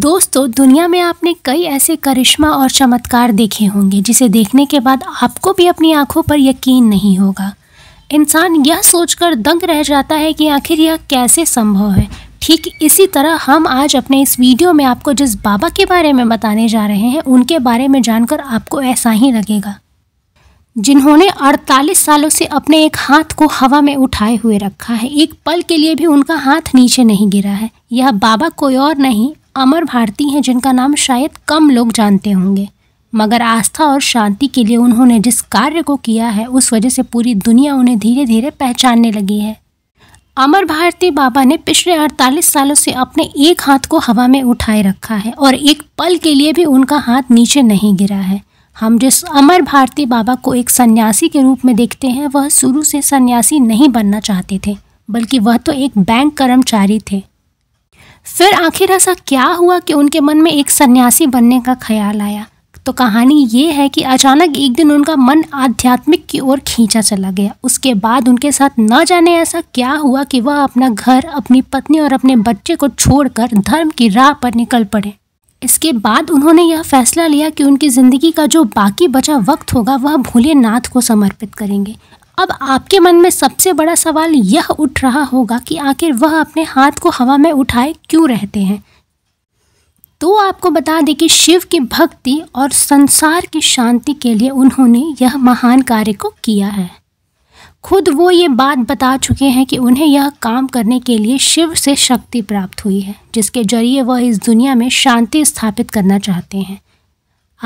दोस्तों दुनिया में आपने कई ऐसे करिश्मा और चमत्कार देखे होंगे जिसे देखने के बाद आपको भी अपनी आंखों पर यकीन नहीं होगा इंसान यह सोचकर दंग रह जाता है कि आखिर यह कैसे संभव है ठीक इसी तरह हम आज अपने इस वीडियो में आपको जिस बाबा के बारे में बताने जा रहे हैं उनके बारे में जानकर आपको ऐसा ही लगेगा जिन्होंने 48 सालों से अपने एक हाथ को हवा में उठाए हुए रखा है एक पल के लिए भी उनका हाथ नीचे नहीं गिरा है यह बाबा कोई और नहीं अमर भारती हैं जिनका नाम शायद कम लोग जानते होंगे मगर आस्था और शांति के लिए उन्होंने जिस कार्य को किया है उस वजह से पूरी दुनिया उन्हें धीरे धीरे पहचानने लगी है अमर भारती बाबा ने पिछले 48 सालों से अपने एक हाथ को हवा में उठाए रखा है और एक पल के लिए भी उनका हाथ नीचे नहीं गिरा है हम जिस अमर भारती बाबा को एक सन्यासी के रूप में देखते हैं वह शुरू से सन्यासी नहीं बनना चाहते थे बल्कि वह तो एक बैंक कर्मचारी थे फिर आखिर ऐसा क्या हुआ कि उनके मन में एक सन्यासी बनने का ख्याल आया तो कहानी ये है कि अचानक एक दिन उनका मन आध्यात्मिक की ओर खींचा चला गया उसके बाद उनके साथ न जाने ऐसा क्या हुआ कि वह अपना घर अपनी पत्नी और अपने बच्चे को छोड़कर धर्म की राह पर निकल पड़े इसके बाद उन्होंने यह फैसला लिया कि उनकी ज़िंदगी का जो बाकी बचा वक्त होगा वह भोलेनाथ को समर्पित करेंगे अब आपके मन में सबसे बड़ा सवाल यह उठ रहा होगा कि आखिर वह अपने हाथ को हवा में उठाए क्यों रहते हैं तो आपको बता दें कि शिव की भक्ति और संसार की शांति के लिए उन्होंने यह महान कार्य को किया है खुद वो ये बात बता चुके हैं कि उन्हें यह काम करने के लिए शिव से शक्ति प्राप्त हुई है जिसके जरिए वह इस दुनिया में शांति स्थापित करना चाहते हैं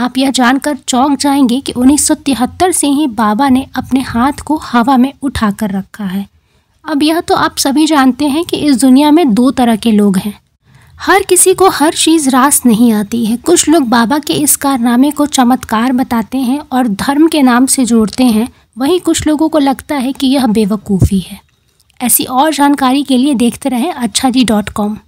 आप यह जानकर चौंक जाएंगे कि उन्नीस से ही बाबा ने अपने हाथ को हवा में उठा कर रखा है अब यह तो आप सभी जानते हैं कि इस दुनिया में दो तरह के लोग हैं हर किसी को हर चीज़ रास नहीं आती है कुछ लोग बाबा के इस कारनामे को चमत्कार बताते हैं और धर्म के नाम से जोड़ते हैं वहीं कुछ लोगों को लगता है कि यह बेवकूफ़ी है ऐसी और जानकारी के लिए देखते रहें अच्छा जी डॉट कॉम